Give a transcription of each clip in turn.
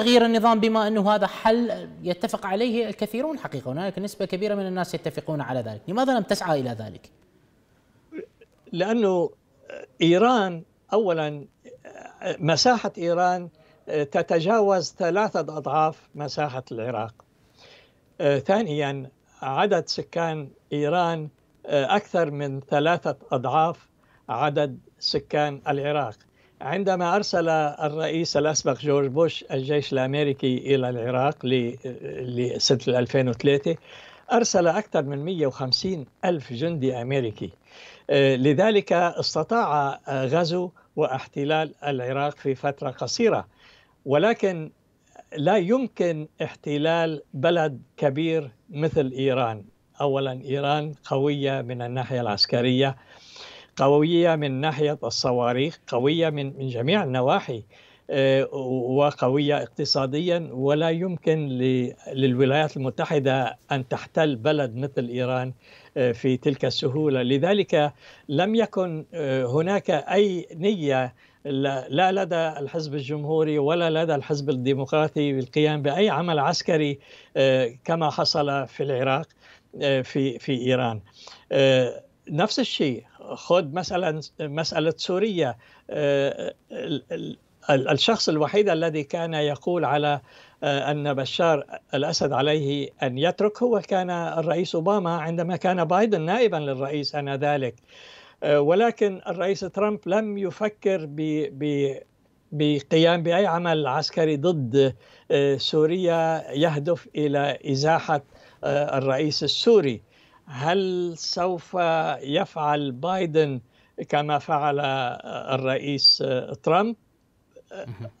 تغيير النظام بما انه هذا حل يتفق عليه الكثيرون حقيقه هناك نسبه كبيره من الناس يتفقون على ذلك، لماذا لم تسعى الى ذلك؟ لانه ايران اولا مساحه ايران تتجاوز ثلاثه اضعاف مساحه العراق. ثانيا عدد سكان ايران اكثر من ثلاثه اضعاف عدد سكان العراق. عندما أرسل الرئيس الأسبق جورج بوش الجيش الأمريكي إلى العراق لسنة 2003 أرسل أكثر من 150 ألف جندي أمريكي آه، لذلك استطاع آه، غزو واحتلال العراق في فترة قصيرة ولكن لا يمكن احتلال بلد كبير مثل إيران أولا إيران قوية من الناحية العسكرية قوية من ناحية الصواريخ قوية من من جميع النواحي آه، وقوية اقتصاديا ولا يمكن للولايات المتحدة أن تحتل بلد مثل إيران آه، في تلك السهولة لذلك لم يكن آه، هناك أي نية لا لدى الحزب الجمهوري ولا لدى الحزب الديمقراطي بالقيام بأي عمل عسكري كما حصل في العراق في في إيران نفس الشيء خذ مثلا مسألة سوريا آه، الشخص الوحيد الذي كان يقول على آه، أن بشار الأسد عليه أن يترك هو كان الرئيس أوباما عندما كان بايدن نائبا للرئيس آنذاك آه، ولكن الرئيس ترامب لم يفكر ب بقيام باي عمل عسكري ضد سوريا يهدف الى ازاحه الرئيس السوري هل سوف يفعل بايدن كما فعل آه، الرئيس آه، ترامب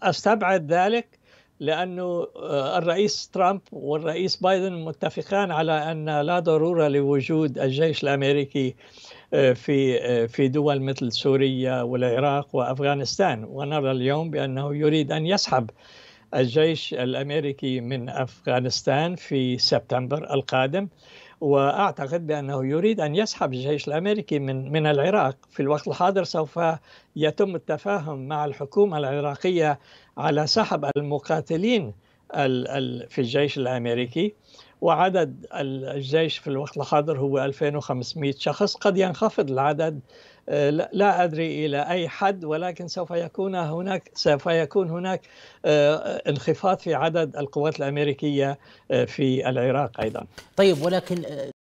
استبعد ذلك لانه آه، الرئيس ترامب والرئيس بايدن متفقان على ان لا ضروره لوجود الجيش الامريكي في في دول مثل سوريا والعراق وافغانستان ونرى اليوم بانه يريد ان يسحب الجيش الامريكي من افغانستان في سبتمبر القادم واعتقد بانه يريد ان يسحب الجيش الامريكي من من العراق في الوقت الحاضر سوف يتم التفاهم مع الحكومه العراقيه على سحب المقاتلين في الجيش الامريكي وعدد الجيش في الوقت الحاضر هو 2500 شخص قد ينخفض العدد آه، لا ادري الى اي حد ولكن سوف يكون هناك سوف يكون هناك آه، انخفاض في عدد القوات الامريكيه آه، في العراق ايضا. طيب ولكن